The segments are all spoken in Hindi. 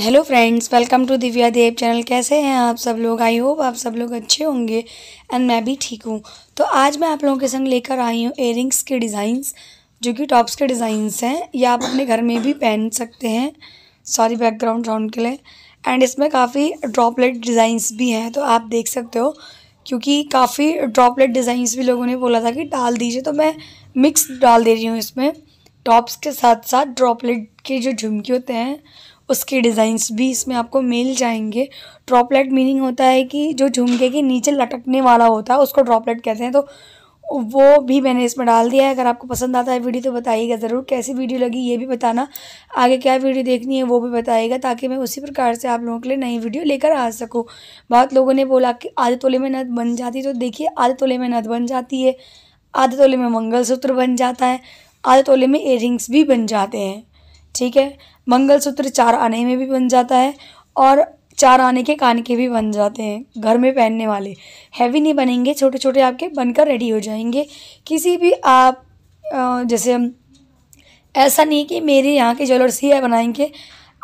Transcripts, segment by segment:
hello friends welcome to Divya Dev channel कैसे हैं आप सब लोग आई होप आप सब लोग अच्छे होंगे एंड मैं भी ठीक हूँ तो आज मैं आप लोगों के संग लेकर आई हूँ एयरिंग्स के डिज़ाइंस जो कि टॉप्स के डिज़ाइंस हैं या आप अपने घर में भी पहन सकते हैं सॉरी बैकग्राउंड राउंड के लिए एंड इसमें काफ़ी ड्रॉपलेट डिज़ाइंस भी हैं तो आप देख सकते हो क्योंकि काफ़ी ड्रॉपलेट डिज़ाइंस भी लोगों ने बोला था कि डाल दीजिए तो मैं मिक्स डाल दे रही हूँ इसमें टॉप्स के साथ साथ ड्रॉपलेट के जो झुमके होते हैं उसके डिज़ाइंस भी इसमें आपको मिल जाएंगे ड्रॉपलेट मीनिंग होता है कि जो झुमके के नीचे लटकने वाला होता है उसको ड्रॉपलेट कहते हैं तो वो भी मैंने इसमें डाल दिया है अगर आपको पसंद आता है वीडियो तो बताइएगा ज़रूर कैसी वीडियो लगी ये भी बताना आगे क्या वीडियो देखनी है वो भी बताइएगा ताकि मैं उसी प्रकार से आप लोगों के लिए नई वीडियो लेकर आ सकूँ बहुत लोगों ने बोला कि आधे तोले में नद बन जाती तो देखिए आधे तोले में नद बन जाती है तो आधे तोले में मंगलसूत्र बन जाता है आधे तोले में इयर भी बन जाते हैं ठीक है मंगलसूत्र चार आने में भी बन जाता है और चार आने के कान के भी बन जाते हैं घर में पहनने वाले हैवी नहीं बनेंगे छोटे छोटे आपके बनकर रेडी हो जाएंगे किसी भी आप जैसे ऐसा नहीं कि मेरे यहाँ के ज्वेलर्स ही है बनाएंगे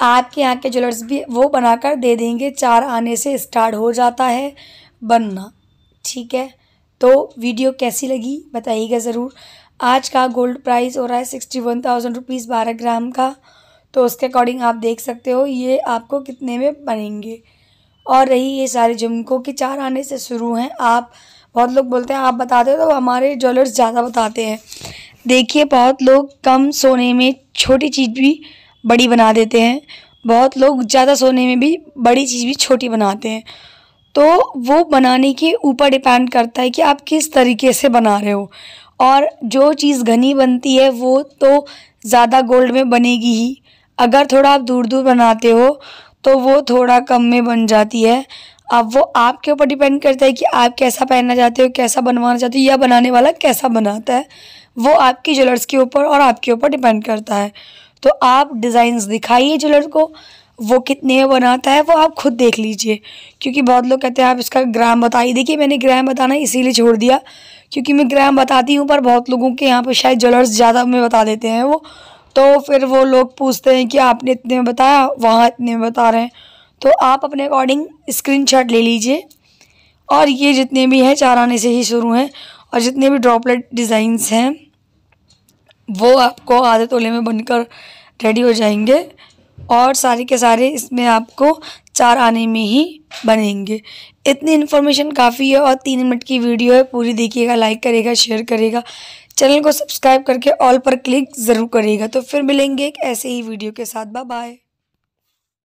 आपके यहाँ के ज्वेलर्स भी वो बनाकर दे देंगे चार आने से स्टार्ट हो जाता है बनना ठीक है तो वीडियो कैसी लगी बताइएगा ज़रूर आज का गोल्ड प्राइस हो रहा है सिक्सटी वन थाउजेंड रुपीज़ बारह ग्राम का तो उसके अकॉर्डिंग आप देख सकते हो ये आपको कितने में बनेंगे और रही ये सारे झुमकों के चार आने से शुरू हैं आप बहुत लोग बोलते हैं आप बताते हो तो हमारे ज्वेलर्स ज़्यादा बताते हैं देखिए बहुत लोग कम सोने में छोटी चीज़ भी बड़ी बना देते हैं बहुत लोग ज़्यादा सोने में भी बड़ी चीज़ भी छोटी बनाते हैं तो वो बनाने के ऊपर डिपेंड करता है कि आप किस तरीके से बना रहे हो और जो चीज़ घनी बनती है वो तो ज़्यादा गोल्ड में बनेगी ही अगर थोड़ा आप दूर दूर बनाते हो तो वो थोड़ा कम में बन जाती है अब वो आपके ऊपर डिपेंड करता है कि आप कैसा पहनना चाहते हो कैसा बनवाना चाहते हो या बनाने वाला कैसा बनाता है वो आपकी ज्वेलर्स के ऊपर और आपके ऊपर डिपेंड करता है तो आप डिज़ाइंस दिखाइए ज्वेलर को वो कितने बनाता है वो आप खुद देख लीजिए क्योंकि बहुत लोग कहते हैं आप इसका ग्राम बताइए देखिए मैंने ग्राम बताना इसीलिए छोड़ दिया क्योंकि मैं ग्राम बताती हूँ पर बहुत लोगों के यहाँ पे शायद ज्वेलर्स ज़्यादा में बता देते हैं वो तो फिर वो लोग पूछते हैं कि आपने इतने में बताया वहाँ इतने में बता रहे हैं तो आप अपने अकॉर्डिंग स्क्रीन ले लीजिए और ये जितने भी हैं चार आने से ही शुरू हैं और जितने भी ड्रॉपलेट डिज़ाइंस हैं वो आपको आधे तोले में बनकर रेडी हो जाएंगे और सारे के सारे इसमें आपको चार आने में ही बनेंगे इतनी इन्फॉर्मेशन काफ़ी है और तीन मिनट की वीडियो है पूरी देखिएगा लाइक करेगा शेयर करेगा चैनल को सब्सक्राइब करके ऑल पर क्लिक ज़रूर करेगा तो फिर मिलेंगे एक ऐसे ही वीडियो के साथ बाय बाय